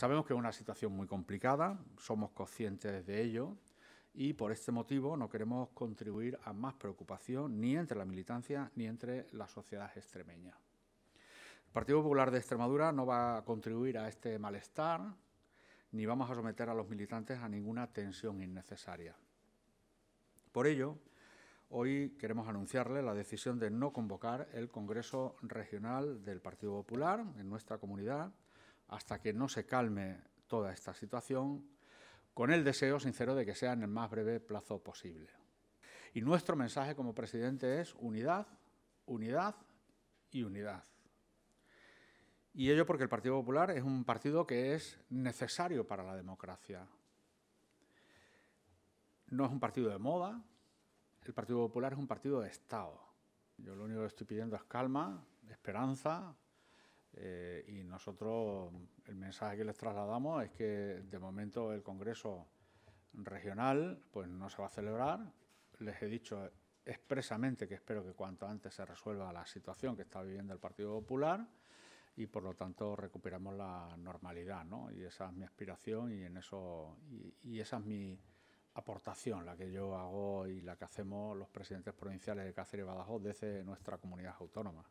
Sabemos que es una situación muy complicada, somos conscientes de ello y por este motivo no queremos contribuir a más preocupación ni entre la militancia ni entre la sociedad extremeña. El Partido Popular de Extremadura no va a contribuir a este malestar ni vamos a someter a los militantes a ninguna tensión innecesaria. Por ello, hoy queremos anunciarle la decisión de no convocar el Congreso Regional del Partido Popular en nuestra comunidad hasta que no se calme toda esta situación, con el deseo sincero de que sea en el más breve plazo posible. Y nuestro mensaje como presidente es unidad, unidad y unidad. Y ello porque el Partido Popular es un partido que es necesario para la democracia. No es un partido de moda, el Partido Popular es un partido de Estado. Yo lo único que estoy pidiendo es calma, esperanza, eh, y nosotros el mensaje que les trasladamos es que de momento el Congreso regional pues no se va a celebrar. Les he dicho expresamente que espero que cuanto antes se resuelva la situación que está viviendo el Partido Popular y por lo tanto recuperamos la normalidad, Y esa es mi aspiración y en eso y, y esa es mi aportación, la que yo hago y la que hacemos los presidentes provinciales de Cáceres y Badajoz desde nuestra comunidad autónoma.